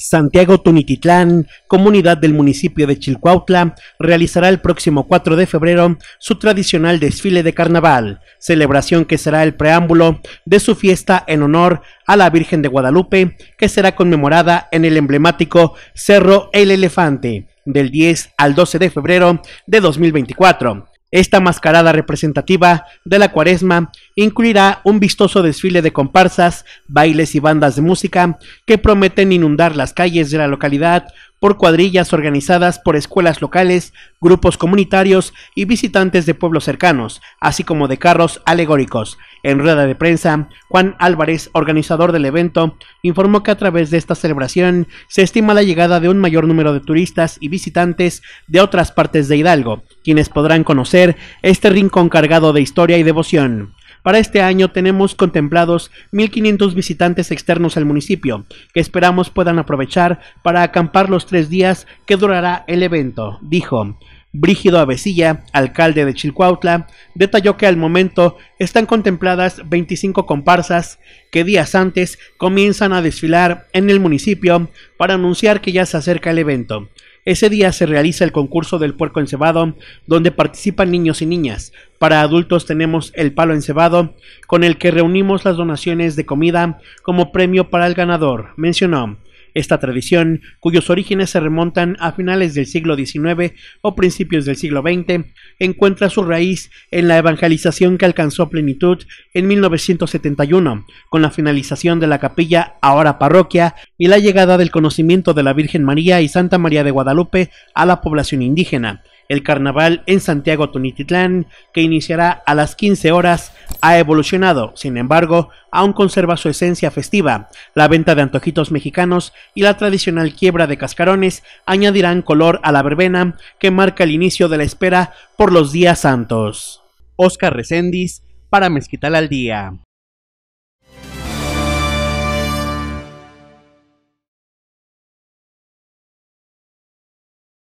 Santiago Tunititlán, comunidad del municipio de Chilcuautla, realizará el próximo 4 de febrero su tradicional desfile de carnaval, celebración que será el preámbulo de su fiesta en honor a la Virgen de Guadalupe, que será conmemorada en el emblemático Cerro El Elefante, del 10 al 12 de febrero de 2024. Esta mascarada representativa de la cuaresma incluirá un vistoso desfile de comparsas, bailes y bandas de música que prometen inundar las calles de la localidad por cuadrillas organizadas por escuelas locales, grupos comunitarios y visitantes de pueblos cercanos, así como de carros alegóricos. En rueda de prensa, Juan Álvarez, organizador del evento, informó que a través de esta celebración se estima la llegada de un mayor número de turistas y visitantes de otras partes de Hidalgo, quienes podrán conocer este rincón cargado de historia y devoción. Para este año tenemos contemplados 1.500 visitantes externos al municipio, que esperamos puedan aprovechar para acampar los tres días que durará el evento, dijo. Brígido Avesilla, alcalde de Chilcuautla, detalló que al momento están contempladas 25 comparsas que días antes comienzan a desfilar en el municipio para anunciar que ya se acerca el evento. Ese día se realiza el concurso del puerco encebado, donde participan niños y niñas. Para adultos tenemos el palo encebado, con el que reunimos las donaciones de comida como premio para el ganador, mencionó. Esta tradición, cuyos orígenes se remontan a finales del siglo XIX o principios del siglo XX, encuentra su raíz en la evangelización que alcanzó plenitud en 1971, con la finalización de la capilla, ahora parroquia, y la llegada del conocimiento de la Virgen María y Santa María de Guadalupe a la población indígena el carnaval en Santiago Tonititlán, que iniciará a las 15 horas, ha evolucionado, sin embargo, aún conserva su esencia festiva. La venta de antojitos mexicanos y la tradicional quiebra de cascarones añadirán color a la verbena que marca el inicio de la espera por los días santos. Oscar Recendis para Mezquital al Día.